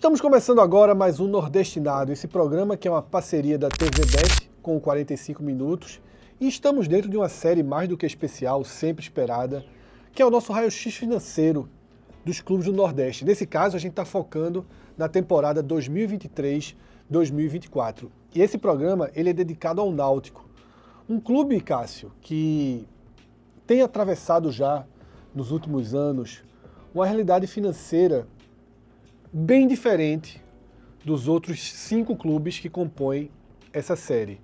Estamos começando agora mais um Nordestinado, esse programa que é uma parceria da TV Bet com 45 Minutos. E estamos dentro de uma série mais do que especial, sempre esperada, que é o nosso raio-x financeiro dos clubes do Nordeste. Nesse caso, a gente está focando na temporada 2023-2024. E esse programa ele é dedicado ao Náutico. Um clube, Cássio, que tem atravessado já nos últimos anos uma realidade financeira bem diferente dos outros cinco clubes que compõem essa série.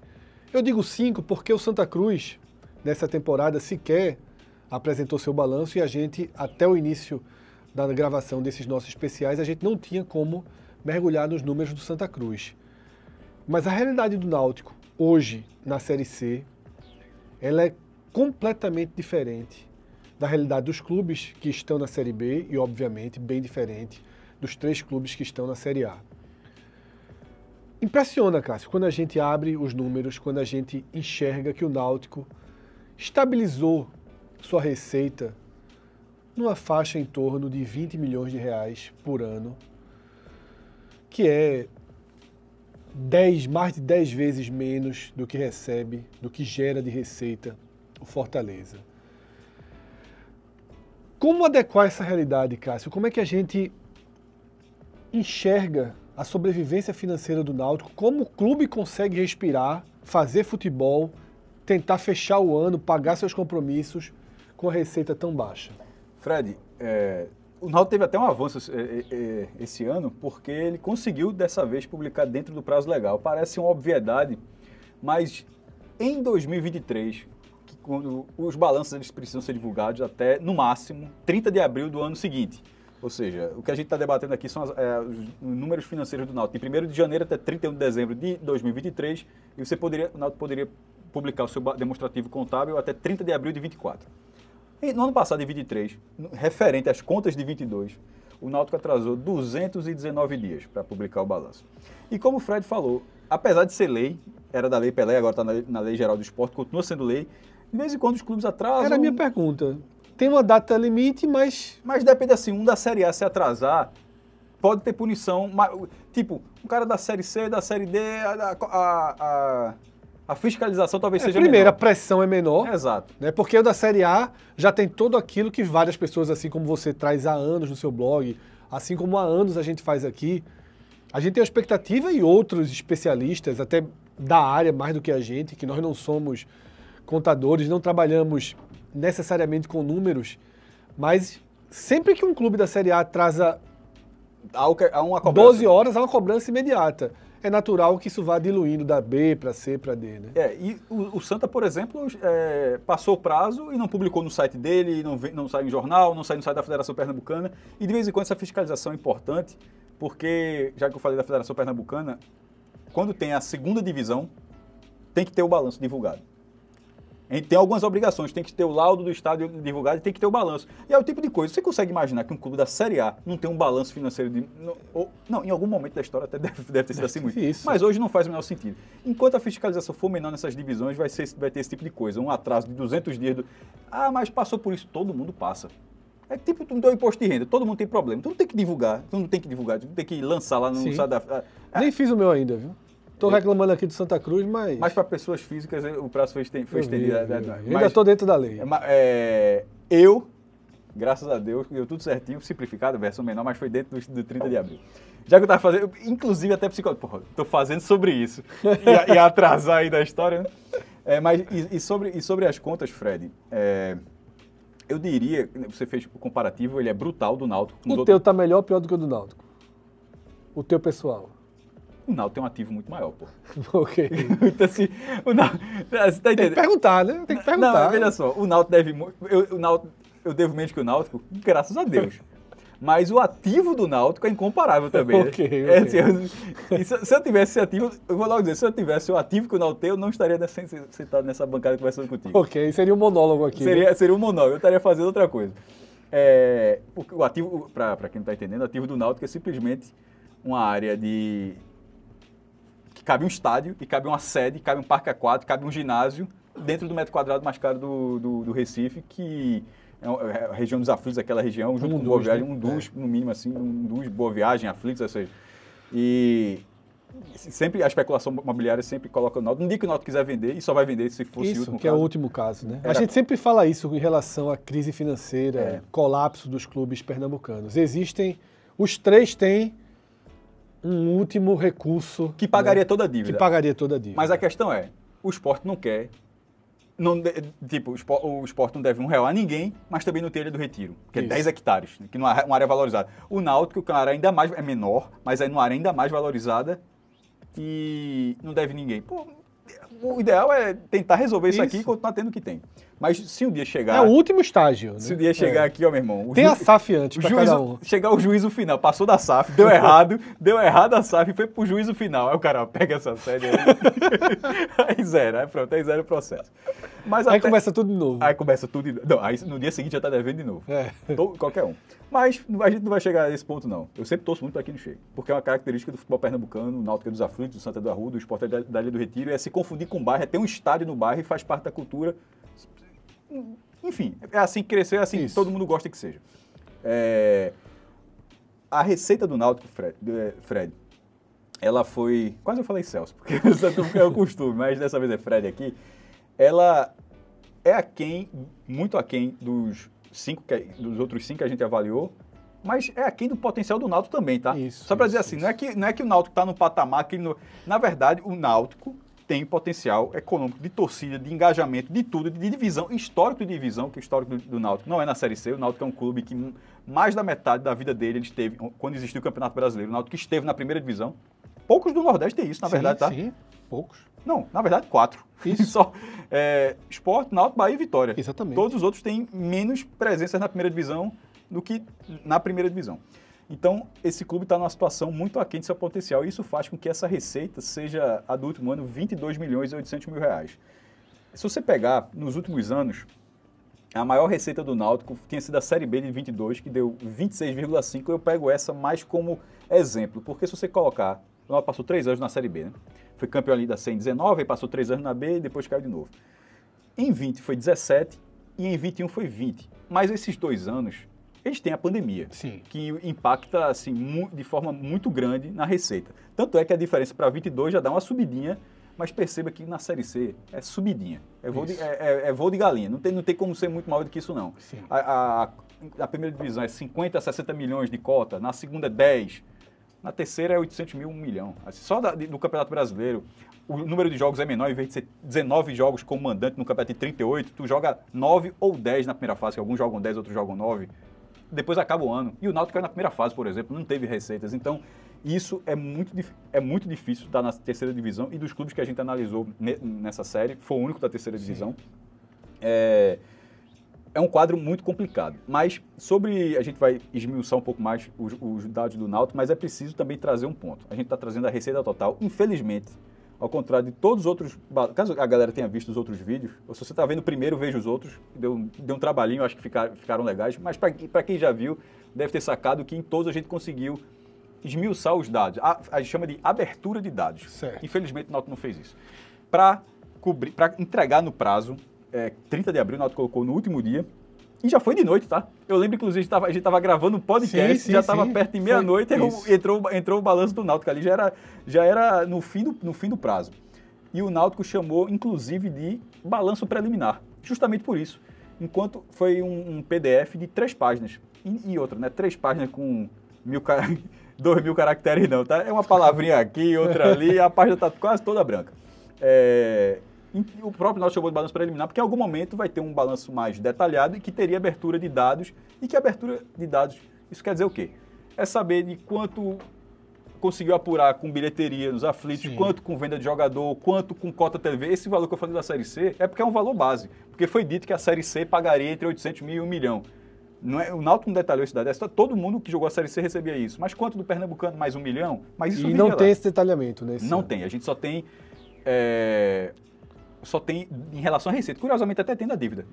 Eu digo cinco porque o Santa Cruz, nessa temporada, sequer apresentou seu balanço e a gente, até o início da gravação desses nossos especiais, a gente não tinha como mergulhar nos números do Santa Cruz. Mas a realidade do Náutico, hoje, na Série C, ela é completamente diferente da realidade dos clubes que estão na Série B e, obviamente, bem diferente dos três clubes que estão na Série A. Impressiona, Cássio, quando a gente abre os números, quando a gente enxerga que o Náutico estabilizou sua receita numa faixa em torno de 20 milhões de reais por ano, que é 10, mais de 10 vezes menos do que recebe, do que gera de receita o Fortaleza. Como adequar essa realidade, Cássio? Como é que a gente enxerga a sobrevivência financeira do Náutico, como o clube consegue respirar, fazer futebol, tentar fechar o ano, pagar seus compromissos com a receita tão baixa? Fred, é, o Náutico teve até um avanço é, é, é, esse ano, porque ele conseguiu dessa vez publicar dentro do prazo legal. Parece uma obviedade, mas em 2023, quando os balanços eles precisam ser divulgados até no máximo 30 de abril do ano seguinte. Ou seja, o que a gente está debatendo aqui são as, é, os números financeiros do Náutico. De 1 de janeiro até 31 de dezembro de 2023, e você poderia, o Náutico poderia publicar o seu demonstrativo contábil até 30 de abril de 2024. E no ano passado, de 23, referente às contas de 22, o Náutico atrasou 219 dias para publicar o balanço. E como o Fred falou, apesar de ser lei, era da Lei Pelé, agora está na, na Lei Geral do Esporte, continua sendo lei, de vez em quando os clubes atrasam. Era a minha pergunta. Tem uma data limite, mas. Mas depende assim, um da Série A se atrasar, pode ter punição. Mas, tipo, um cara da Série C, da Série D, a, a, a, a fiscalização talvez é, seja primeiro, menor. a pressão é menor. Exato. Né? Porque o da Série A já tem todo aquilo que várias pessoas, assim como você traz há anos no seu blog, assim como há anos a gente faz aqui, a gente tem a expectativa e outros especialistas, até da área mais do que a gente, que nós não somos contadores, não trabalhamos necessariamente com números, mas sempre que um clube da Série A traz há uma 12 horas há uma cobrança imediata. É natural que isso vá diluindo da B para C para D, né? É, e o, o Santa, por exemplo, é, passou o prazo e não publicou no site dele, não, não sai em jornal, não sai no site da Federação Pernambucana. E de vez em quando essa fiscalização é importante, porque, já que eu falei da Federação Pernambucana, quando tem a segunda divisão, tem que ter o balanço divulgado. A gente tem algumas obrigações, tem que ter o laudo do Estado divulgado e tem que ter o balanço. E é o tipo de coisa. Você consegue imaginar que um clube da Série A não tem um balanço financeiro de. Não, ou, não em algum momento da história até deve, deve ter sido assim muito. Mas hoje não faz o menor sentido. Enquanto a fiscalização for menor nessas divisões, vai, ser, vai ter esse tipo de coisa. Um atraso de 200 dias do. Ah, mas passou por isso. Todo mundo passa. É tipo tu não deu imposto de renda, todo mundo tem problema. Tu não tem que divulgar, tu não tem que divulgar, tu não tem que lançar lá no site da. Ah, Nem ah. fiz o meu ainda, viu? Estou reclamando aqui de Santa Cruz, mas. Mas para pessoas físicas o prazo foi, esten... foi estendido. É vi, vi. Mas, ainda estou dentro da lei. É, é, eu, graças a Deus, deu tudo certinho, simplificado, versão menor, mas foi dentro do, 30 de abril. Já que eu estava fazendo, inclusive até psicólogo, porra, estou fazendo sobre isso. E, atrasar aí da história, né? É, mas e, sobre, e sobre as contas, Fred, é, eu diria, você fez o comparativo, ele é brutal do Náutico. o teu outros... tá melhor ou pior do que o do Náutico? O teu pessoal o Náutico tem um ativo muito maior, pô. ok. então, assim, o Náutico... Você tá entendendo? Tem que perguntar, né? Tem que perguntar. Não, veja só, o Náutico deve... Eu, o Náutico, eu devo menos que o Náutico, graças a Deus. Mas o ativo do Náutico é incomparável também. Né? ok, É, assim, eu, se, se, eu tivesse esse ativo, eu vou logo dizer, se eu tivesse o ativo que o Náutico tem, eu não estaria sentado nessa bancada conversando contigo. Ok, seria um monólogo aqui. Né? Seria, né? seria um monólogo, eu estaria fazendo outra coisa. É, o, o ativo, para quem não está entendendo, o ativo do Náutico é simplesmente uma área de cabe um estádio, e cabe uma sede, cabe um parque aquático, cabe um ginásio dentro do metro quadrado mais caro do, do, do Recife, que é, é a região dos aflitos, aquela região, junto um com dos, Boa né? Viagem, né? um dos, é. no mínimo assim, um dos Boa Viagem, aflitos, ou seja, e sempre a especulação imobiliária sempre coloca o Náutico. Não digo que o Náutico quiser vender e só vai vender se fosse isso, o último que caso. é o último caso, né? Era... A gente sempre fala isso em relação à crise financeira, é. colapso dos clubes pernambucanos. Existem, os três têm um último recurso. Que pagaria né? toda a dívida. Que pagaria toda a dívida. Mas a questão é, o esporte não quer. Não, tipo, o esporte, não deve um real a ninguém, mas também não tem ilha do retiro, que é Isso. é 10 hectares, né, que não é uma área valorizada. O Náutico, que é uma área ainda mais, é menor, mas é uma área ainda mais valorizada e não deve ninguém. Pô, o ideal é tentar resolver isso, isso aqui e continuar tendo o que tem. Mas se um dia chegar. É o último estágio. Né? Se um dia chegar é. aqui, ó, meu irmão. Tem ju... a SAF antes, o juízo, um. Chegar o juízo final. Passou da SAF, deu errado, deu errado a SAF e foi pro juízo final. Aí o cara ó, pega essa série aí. aí zero, aí pronto, aí zero o processo. Mas aí começa tudo de novo. Aí começa tudo de novo. Não, aí no dia seguinte já tá devendo de novo. É. qualquer um. Mas a gente não vai chegar a esse ponto, não. Eu sempre torço muito para que não chegue. Porque é uma característica do futebol pernambucano, náutica é dos aflitos, do Santa é do Arruda, do Esporte é da Ilha do Retiro, é se confundir com o bairro, é tem um estádio no bairro e faz parte da cultura. Enfim, é assim que cresceu, é assim Isso. que todo mundo gosta que seja. É, a receita do Náutico, Fred, Fred, ela foi. Quase eu falei Celso, porque é o costume, mas dessa vez é Fred aqui. Ela é aquém, muito aquém dos, cinco que, dos outros cinco que a gente avaliou, mas é aquém do potencial do Náutico também, tá? Isso. Só para dizer assim, Não, é que, não é que o Náutico está no patamar que. na verdade, o Náutico tem potencial econômico de torcida, de engajamento, de tudo, de divisão, histórico de divisão, que o histórico do, do Náutico não é na Série C. O Náutico é um clube que mais da metade da vida dele ele esteve, quando existiu o Campeonato Brasileiro, o Náutico esteve na primeira divisão. Poucos do Nordeste têm isso, na sim, verdade, tá? Sim, poucos. Não, na verdade, quatro. Isso. Só é, Sport, Náutico, Bahia e Vitória. Exatamente. Todos os outros têm menos presença na primeira divisão do que na primeira divisão. Então, esse clube está numa situação muito aquém de seu potencial e isso faz com que essa receita seja, a do último ano, 22 milhões e 800 mil reais. Se você pegar, nos últimos anos, a maior receita do Náutico tinha sido a Série B de 22, que deu 26,5. Eu pego essa mais como exemplo, porque se você colocar, o Náutico passou três anos na Série B, né? Foi campeão ali da C em 19, passou três anos na B e depois caiu de novo. Em 20 foi 17 e em 21 foi 20. Mas esses dois anos a gente tem a pandemia, Sim. que impacta assim, de forma muito grande na receita. Tanto é que a diferença para 22 já dá uma subidinha, mas perceba que na Série C é subidinha, é voo, de, é, é, é voo de, galinha, não tem, não tem como ser muito maior do que isso não. A, a, a, primeira divisão é 50, 60 milhões de cota, na segunda é 10, na terceira é 800 mil, 1 milhão. Assim, só da, do Campeonato Brasileiro, o número de jogos é menor, em vez de ser 19 jogos comandante no campeonato de 38, tu joga 9 ou 10 na primeira fase, que alguns jogam 10, outros jogam 9 depois acaba o ano. E o Náutico caiu na primeira fase, por exemplo, não teve receitas. Então, isso é muito, é muito difícil estar na terceira divisão e dos clubes que a gente analisou nessa série, foi o único da terceira divisão. É, é um quadro muito complicado. Mas sobre. A gente vai esmiuçar um pouco mais os, os dados do Náutico, mas é preciso também trazer um ponto. A gente está trazendo a receita total. Infelizmente, ao contrário de todos os outros. Caso a galera tenha visto os outros vídeos, ou se você está vendo primeiro, veja os outros. Deu, deu um trabalhinho, acho que ficaram, ficaram legais. Mas para quem já viu, deve ter sacado que em todos a gente conseguiu esmiuçar os dados. A, a gente chama de abertura de dados. Certo. Infelizmente, o Náutico não fez isso. Para entregar no prazo, é, 30 de abril, o Náutico colocou no último dia, e já foi de noite, tá? Eu lembro, inclusive, a gente estava gravando um podcast, sim, sim, já estava perto de meia-noite, entrou, entrou o balanço do Náutico ali, já era, já era no, fim do, no fim do prazo. E o Náutico chamou, inclusive, de balanço preliminar, justamente por isso. Enquanto foi um, um PDF de três páginas. E, e outra, né? Três páginas com mil, dois mil caracteres, não, tá? É uma palavrinha aqui, outra ali, a página tá quase toda branca. É, o próprio Náutico chamou de balanço preliminar, porque em algum momento vai ter um balanço mais detalhado e que teria abertura de dados. E que abertura de dados, isso quer dizer o quê? É saber de quanto conseguiu apurar com bilheteria nos aflitos, Sim. quanto com venda de jogador, quanto com cota TV. Esse valor que eu falei da Série C é porque é um valor base. Porque foi dito que a Série C pagaria entre 800 mil e 1 milhão. Não é, o Náutico não detalhou isso da dessa, é todo mundo que jogou a Série C recebia isso. Mas quanto do Pernambucano? Mais um milhão? Mas isso e não tem lá. esse detalhamento, né? Não ano. tem, a gente só tem é, só tem em relação à receita. Curiosamente, até tem da dívida.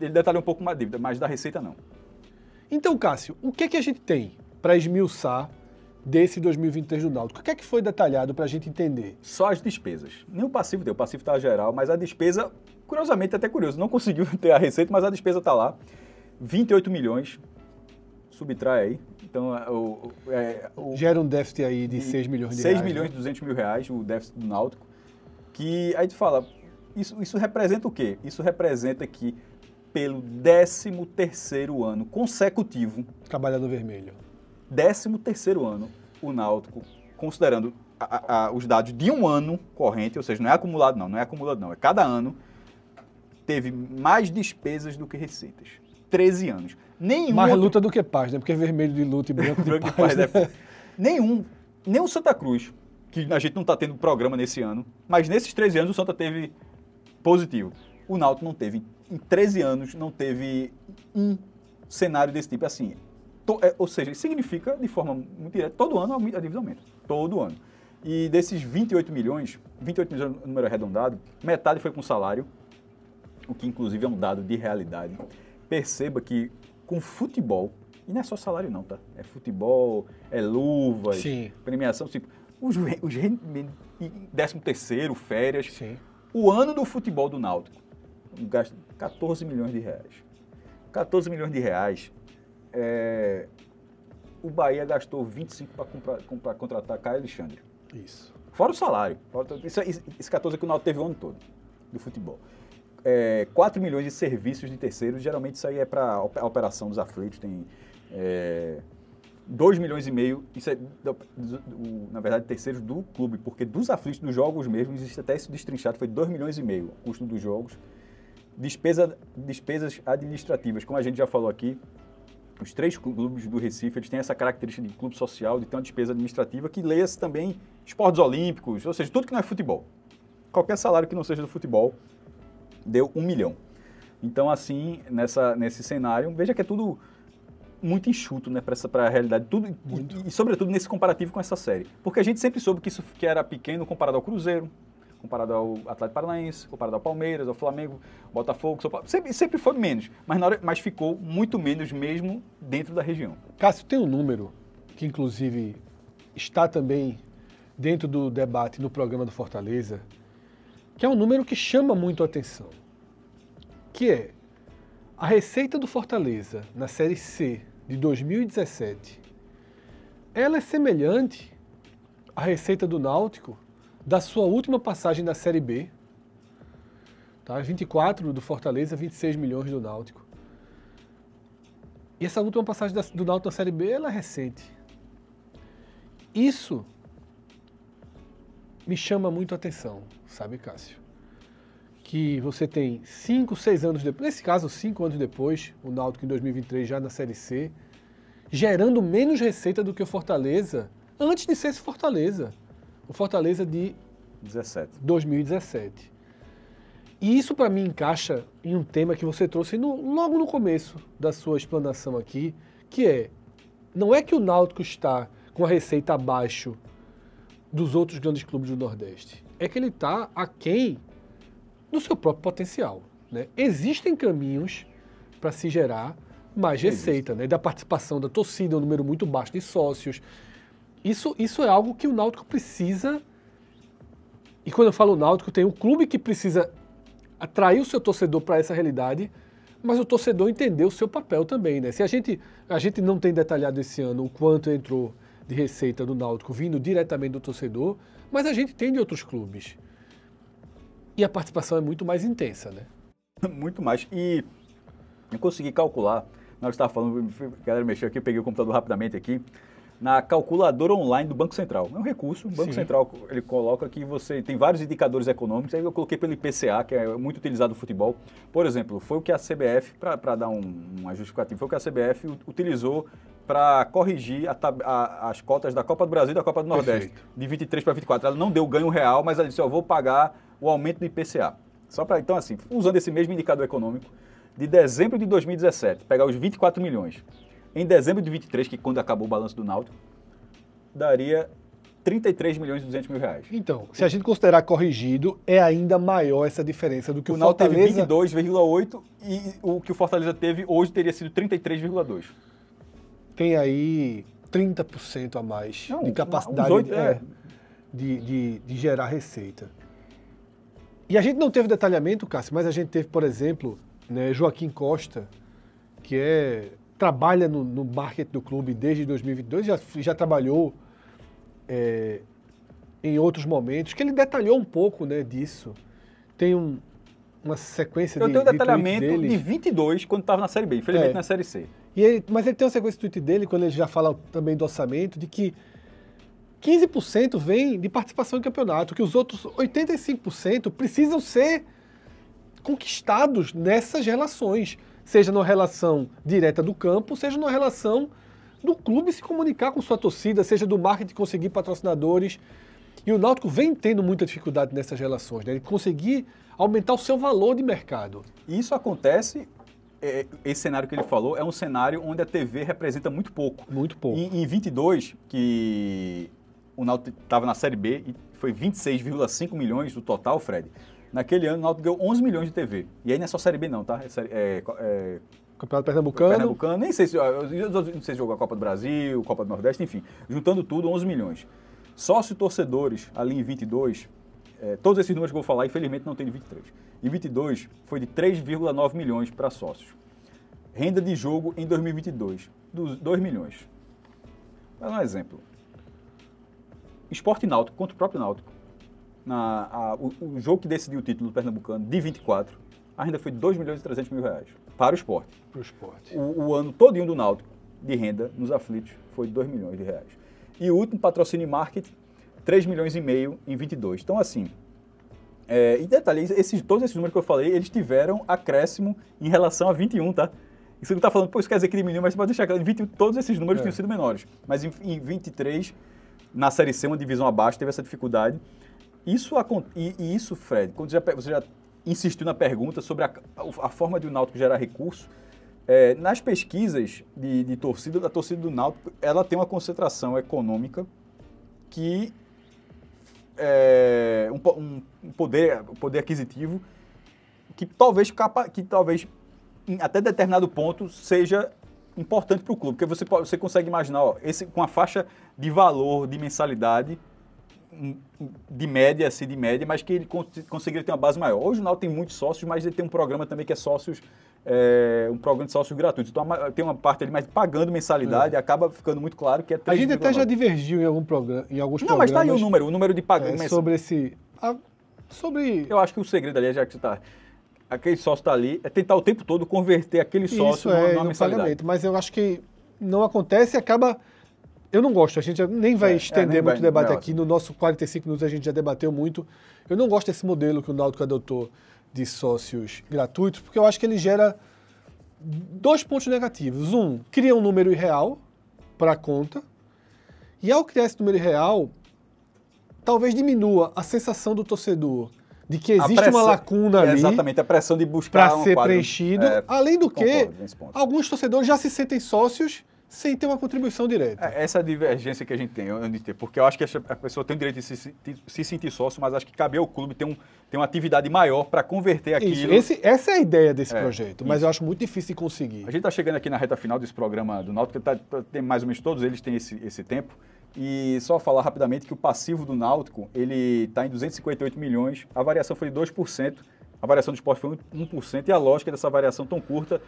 Ele detalhou um pouco mais a dívida, mas da receita não. Então, Cássio, o que, é que a gente tem para esmiuçar desse 2023 do Náutico? O que é que foi detalhado para a gente entender? Só as despesas. Nem o passivo deu, o passivo está geral, mas a despesa, curiosamente, até curioso, não conseguiu ter a receita, mas a despesa está lá. 28 milhões, subtrai aí. Então, é, o, é, o, Gera um déficit aí de, de 6 milhões de 6 reais. 6 né? milhões e né? 200 mil reais o déficit do Náutico. Que aí tu fala, isso, isso representa o quê? Isso representa que pelo 13º ano consecutivo... Trabalhador Vermelho. 13º ano, o Náutico, considerando a, a, os dados de um ano corrente, ou seja, não é acumulado não, não é acumulado não, é cada ano, teve mais despesas do que receitas. 13 anos. Nenhum mais outro... luta do que paz, né? Porque é vermelho de luta e branco de paz. paz né? é... nenhum, nem o Santa Cruz, que a gente não está tendo programa nesse ano, mas nesses 13 anos o Santa teve positivo. O Náutico não teve, em 13 anos, não teve um cenário desse tipo assim. To, é, ou seja, significa, de forma muito direta, todo ano a dívida aumenta. Todo ano. E desses 28 milhões, 28 milhões é um número arredondado, metade foi com salário, o que inclusive é um dado de realidade. Perceba que com futebol, e não é só salário não, tá? É futebol, é luvas, Sim. premiação, tipo, os, os décimo terceiro, férias, Sim o ano do futebol do Náutico. Um gasto 14 milhões de reais. 14 milhões de reais. É, o Bahia gastou 25 para contratar Caio Alexandre. Isso. Fora o salário. Fora, isso, esse 14 que o Náutico teve o ano todo do futebol. É, 4 milhões de serviços de terceiros, geralmente isso aí é para a operação dos aflitos, tem é, 2 milhões e meio, isso é, do, do, na verdade, terceiros do clube, porque dos aflitos dos jogos mesmo, existe até esse destrinchado, foi 2 milhões e meio custo dos jogos. Despesa, despesas administrativas, como a gente já falou aqui, os três clubes do Recife eles têm essa característica de clube social, de ter uma despesa administrativa que leia-se também esportes olímpicos, ou seja, tudo que não é futebol. Qualquer salário que não seja do futebol deu um milhão. Então, assim, nessa, nesse cenário, veja que é tudo muito enxuto né, para a realidade, tudo, e, e, sobretudo nesse comparativo com essa série. Porque a gente sempre soube que isso que era pequeno comparado ao Cruzeiro, comparado ao Atlético Paranaense, comparado ao Palmeiras, ao Flamengo, Botafogo, São Paulo. Sempre, sempre foi menos, mas, hora, mas ficou muito menos mesmo dentro da região. Cássio, tem um número que inclusive está também dentro do debate no programa do Fortaleza, que é um número que chama muito a atenção, que é a receita do Fortaleza na Série C de 2017. Ela é semelhante à receita do Náutico da sua última passagem na Série B. Tá? 24 do Fortaleza, 26 milhões do Náutico. E essa última passagem do Náutico na Série B, ela é recente. Isso me chama muito a atenção, sabe, Cássio? que você tem 5, 6 anos depois, nesse caso 5 anos depois, o Náutico em 2023 já na Série C, gerando menos receita do que o Fortaleza, antes de ser esse Fortaleza. O Fortaleza de 17. 2017. E isso para mim encaixa em um tema que você trouxe no, logo no começo da sua explanação aqui, que é não é que o Náutico está com a receita abaixo dos outros grandes clubes do Nordeste, é que ele está aquém do seu próprio potencial. Né? Existem caminhos para se gerar mais receita, né? da participação da torcida, é um número muito baixo de sócios. Isso, isso é algo que o Náutico precisa. E quando eu falo Náutico, tem um clube que precisa atrair o seu torcedor para essa realidade, mas o torcedor entender o seu papel também. Né? Se a gente, a gente não tem detalhado esse ano o quanto entrou de receita do Náutico vindo diretamente do torcedor, mas a gente tem de outros clubes. E a participação é muito mais intensa, né? Muito mais. E eu consegui calcular, na hora que estava falando, a galera mexeu aqui, eu peguei o computador rapidamente aqui, na calculadora online do Banco Central. É um recurso, o Banco Sim. Central ele coloca que você tem vários indicadores econômicos, aí eu coloquei pelo IPCA, que é muito utilizado no futebol. Por exemplo, foi o que a CBF, para dar um, um justificativa, foi o que a CBF utilizou para corrigir a, a, as cotas da Copa do Brasil e da Copa do Nordeste, Perfeito. de 23 para 24. Ela não deu ganho real, mas ela disse, vou pagar o aumento do IPCA. Só para, então, assim, usando esse mesmo indicador econômico, de dezembro de 2017, pegar os 24 milhões, em dezembro de 23, que quando acabou o balanço do Náutico, daria 33 milhões e 200 mil reais. Então, se a gente considerar corrigido, é ainda maior essa diferença do que o, o Fortaleza... teve 22,8 e o que o Fortaleza teve hoje teria sido 33,2. Tem aí 30% a mais Não, de capacidade é, é. De, de, de gerar receita. E a gente não teve detalhamento, Cássio, mas a gente teve, por exemplo, né, Joaquim Costa, que é trabalha no, no marketing do clube desde 2022, já, já trabalhou é, em outros momentos, que ele detalhou um pouco né, disso. Tem um, uma sequência Eu de Eu tenho um detalhamento de, de 22, quando estava na Série B, infelizmente é. na Série C. E ele, mas ele tem uma sequência de tweet dele, quando ele já fala também do orçamento, de que 15% vem de participação em campeonato, que os outros 85% precisam ser conquistados nessas relações, seja na relação direta do campo, seja na relação do clube se comunicar com sua torcida, seja do marketing conseguir patrocinadores. E o Náutico vem tendo muita dificuldade nessas relações, né? de conseguir aumentar o seu valor de mercado. E isso acontece é, esse cenário que ele falou é um cenário onde a TV representa muito pouco. Muito pouco. E em 22, que o Náutico estava na Série B e foi 26,5 milhões do total, Fred. Naquele ano, o Náutico ganhou 11 milhões de TV. E aí não é só Série B não, tá? É, série, é, é... Campeonato Pernambucano. Pernambucano, nem sei se, não sei se jogou a Copa do Brasil, Copa do Nordeste, enfim. Juntando tudo, 11 milhões. Sócio torcedores, ali em 22, é, todos esses números que eu vou falar, infelizmente, não tem de 23. Em 22, foi de 3,9 milhões para sócios. Renda de jogo em 2022, dos 2 milhões. Vou dar um exemplo. Esporte Náutico contra o próprio Náutico, na, a, o, o, jogo que decidiu o título do Pernambucano, de 24, a renda foi 2 milhões e 300 mil reais para o esporte. Para o esporte. O, o ano todinho do Náutico de renda nos aflitos foi 2 milhões de reais. E o último patrocínio e marketing, 3 milhões e meio em 22. Então, assim, é, e detalhe, esses, todos esses números que eu falei, eles tiveram acréscimo em relação a 21, tá? Isso não está falando, pô, isso quer dizer que diminuiu, mas pode deixar claro, em 21 todos esses números é. tinham sido menores. Mas em, em 23 na Série C, uma divisão abaixo, teve essa dificuldade. Isso, e, e isso, Fred, quando já, você já insistiu na pergunta sobre a, a forma de o Náutico gerar recurso, é, nas pesquisas de, de torcida, a torcida do Náutico, ela tem uma concentração econômica que é, um, um, poder, um poder aquisitivo que talvez, capa, que talvez até determinado ponto seja importante para o clube, porque você, pode, você consegue imaginar, ó, esse, com a faixa de valor, de mensalidade, hum, hum, de média, assim, de média, mas que ele conseguiria ter uma base maior. Hoje o Náutico tem muitos sócios, mas ele tem um programa também que é sócios, é, um programa de sócios gratuito. Então tem uma parte ali, mas pagando mensalidade, é. acaba ficando muito claro que é... 3, a gente até já divergiu em, algum programa, em alguns Não, tá programas... Não, mas está aí o número, o número de pagando... É, sobre esse... A, sobre... Eu acho que o segredo ali, é já que você está aquele sócio está ali, é tentar o tempo todo converter aquele sócio Isso numa, é, numa no pagamento. Mas eu acho que não acontece e acaba. Eu não gosto, a gente nem vai é, estender é, nem muito o debate aqui. No nosso 45 minutos a gente já debateu muito. Eu não gosto desse modelo que o Náutico adotou de sócios gratuitos, porque eu acho que ele gera dois pontos negativos. Um, cria um número irreal para a conta. E ao criar esse número irreal, talvez diminua a sensação do torcedor de que existe uma lacuna ali. Exatamente, a pressão de buscar para ser quadro, preenchido. É, Além do que, alguns torcedores já se sentem sócios sem ter uma contribuição direta. É, essa divergência que a gente tem, porque eu acho que a pessoa tem o direito de se, de se sentir sócio, mas acho que cabe ao clube ter, um, ter uma atividade maior para converter aquilo. Isso, esse, essa é a ideia desse é, projeto, mas isso. eu acho muito difícil de conseguir. A gente está chegando aqui na reta final desse programa do Náutico, tá, tá, tem mais ou menos todos eles têm esse, esse tempo. E só falar rapidamente que o passivo do Náutico, ele está em 258 milhões, a variação foi de 2%, a variação do esporte foi 1%, e a lógica dessa variação tão curta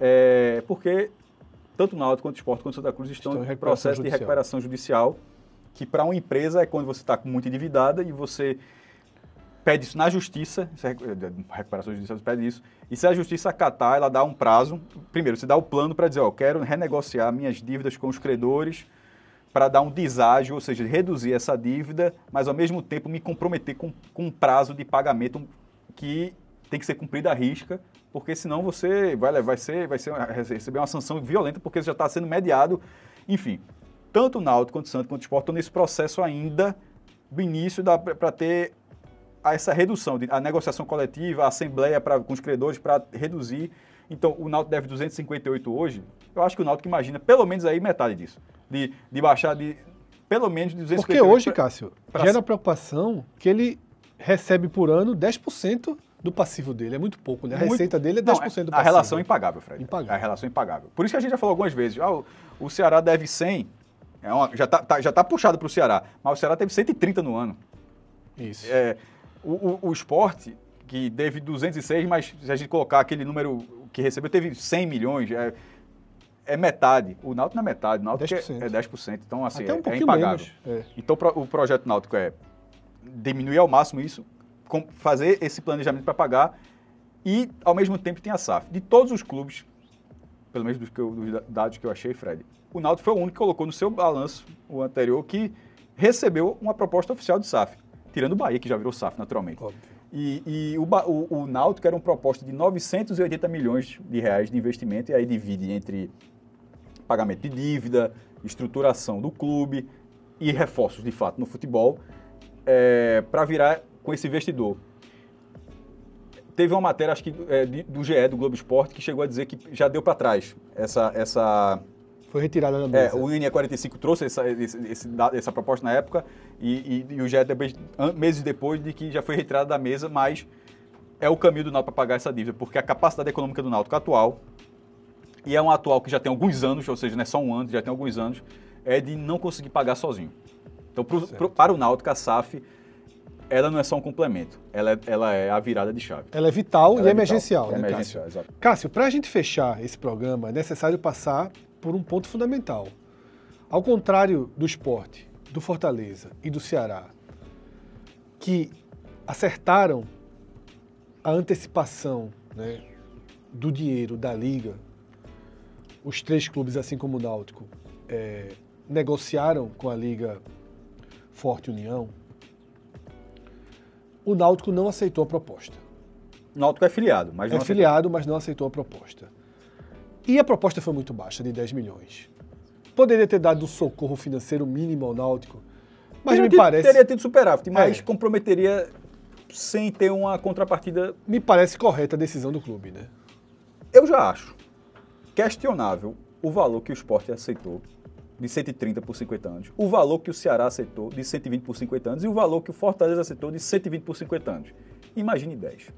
é porque tanto o Náutico quanto o esporte quanto o Santa Cruz estão, estão em processo judicial. de recuperação judicial, que para uma empresa é quando você está muito endividada e você pede isso na justiça, é, é, é, recuperação judicial pede isso, e se a justiça acatar, ela dá um prazo, primeiro, você dá o plano para dizer, ó, quero renegociar minhas dívidas com os credores, para dar um deságio, ou seja, reduzir essa dívida, mas ao mesmo tempo me comprometer com, com um prazo de pagamento que tem que ser cumprido à risca, porque senão você vai, vai, ser, vai ser, receber uma sanção violenta porque já está sendo mediado. Enfim, tanto o Náutico quanto o Santos quanto o Sport estão nesse processo ainda do início para ter essa redução, de, a negociação coletiva, a assembleia pra, com os credores para reduzir. Então, o Náutico deve 258 hoje, eu acho que o Náutico imagina pelo menos aí metade disso de, de baixar de pelo menos de 250 Porque hoje, pra, Cássio, pra gera c... preocupação que ele recebe por ano 10% do passivo dele. É muito pouco, né? A muito... receita dele é 10% Não, do passivo. A relação é impagável, Fred. Impagável. A relação é impagável. Por isso que a gente já falou algumas vezes, ah, o, o Ceará deve 100, é uma, já está tá, já tá puxado para o Ceará, mas o Ceará teve 130 no ano. Isso. É, o, o, o, esporte, que teve 206, mas se a gente colocar aquele número que recebeu, teve 100 milhões. É, é metade. O Náutico não é metade, o Náutico 10%. É, é 10%. Então, assim, Até um é, é impagável. É. Então, o projeto Náutico é diminuir ao máximo isso, fazer esse planejamento para pagar e, ao mesmo tempo, tem a SAF. De todos os clubes, pelo menos dos, eu, dos dados que eu achei, Fred, o Náutico foi o único que colocou no seu balanço, o anterior, que recebeu uma proposta oficial de SAF, tirando o Bahia, que já virou SAF, naturalmente. Óbvio. E, e, o, o, o Náutico era uma proposta de 980 milhões de reais de investimento, e aí divide entre pagamento de dívida, estruturação do clube e reforços de fato no futebol é, eh, para virar com esse investidor. Teve uma matéria, acho que é, do GE, do Globo Esporte, que chegou a dizer que já deu para trás essa, essa, foi retirada da é, mesa. É, o INE45 trouxe essa, esse, esse, essa proposta na época e, e, e o GE é meses depois de que já foi retirada da mesa, mas é o caminho do Náutico para pagar essa dívida, porque a capacidade econômica do Náutico atual e é um atual que já tem alguns anos, ou seja, não é só um ano, já tem alguns anos, é de não conseguir pagar sozinho. Então, pro, pro, para o Náutico, a SAF, ela não é só um complemento, ela é, ela é a virada de chave. Ela é vital ela e é emergencial, vital, né, é emergencial, Cássio? Exato. Cássio, para a gente fechar esse programa, é necessário passar por um ponto fundamental. Ao contrário do esporte, do Fortaleza e do Ceará, que acertaram a antecipação né, do dinheiro da Liga os três clubes, assim como o Náutico, é, negociaram com a Liga Forte União, o Náutico não aceitou a proposta. O Náutico é filiado, mas é não É filiado, aceitou. mas não aceitou a proposta. E a proposta foi muito baixa, de 10 milhões. Poderia ter dado um socorro financeiro mínimo ao Náutico, mas teria me tido, parece... Teria tido superávit, é. mas é. comprometeria sem ter uma contrapartida... Me parece correta a decisão do clube, né? Eu já acho questionável o valor que o esporte aceitou de 130 por 50 anos, o valor que o Ceará aceitou de 120 por 50 anos e o valor que o Fortaleza aceitou de 120 por 50 anos. Imagine 10.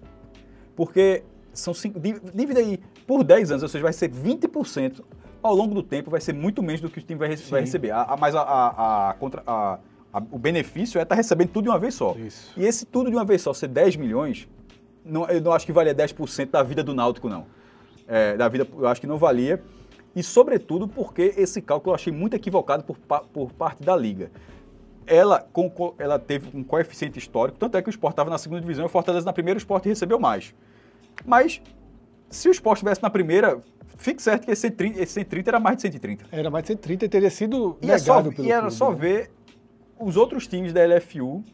Porque são cinco, dívida aí por 10 anos, ou seja, vai ser 20% ao longo do tempo, vai ser muito menos do que o time vai, vai receber. A, a, mas a, a, a, contra, a, a, o benefício é estar tá recebendo tudo de uma vez só. Isso. E esse tudo de uma vez só ser 10 milhões, não, eu não acho que valia 10% da vida do Náutico, não é, da vida, eu acho que não valia. E, sobretudo, porque esse cálculo eu achei muito equivocado por, por parte da Liga. Ela, com, ela teve um coeficiente histórico, tanto é que o Sport estava na segunda divisão e o Fortaleza na primeira, o Sport recebeu mais. Mas, se o Sport estivesse na primeira, fique certo que esse 130, esse 130 era mais de 130. Era mais de 130 e teria sido e negado é só, pelo E era clube, só né? ver os outros times da LFU,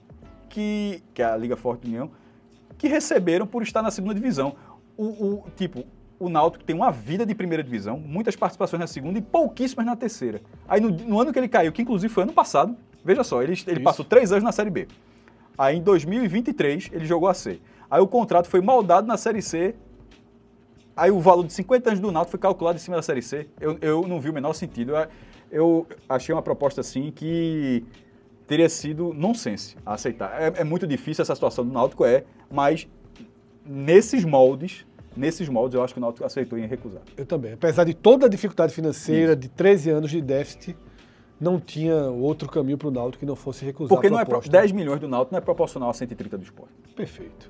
que, que é a Liga Forte União, que receberam por estar na segunda divisão. O, o, tipo, o Náutico tem uma vida de primeira divisão, muitas participações na segunda e pouquíssimas na terceira. Aí no, no ano que ele caiu, que inclusive foi ano passado, veja só, ele, ele passou três anos na Série B. Aí em 2023 ele jogou a C. Aí o contrato foi maldado na Série C. Aí o valor de 50 anos do Náutico foi calculado em cima da Série C. Eu, eu não vi o menor sentido. Eu, achei uma proposta assim que teria sido nonsense aceitar. É, é muito difícil essa situação do Náutico, é, mas nesses moldes nesses moldes, eu acho que o Náutico aceitou em recusar. Eu também. Apesar de toda a dificuldade financeira, Isso. de 13 anos de déficit, não tinha outro caminho para o Náutico que não fosse recusar Porque não é pro... 10 milhões do Náutico não é proporcional a 130 do esporte. Perfeito.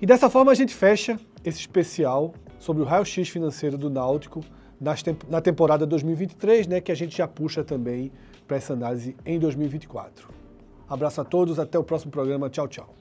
E dessa forma a gente fecha esse especial sobre o raio-x financeiro do Náutico temp... na temporada 2023, né, que a gente já puxa também para essa análise em 2024. Abraço a todos, até o próximo programa. Tchau, tchau.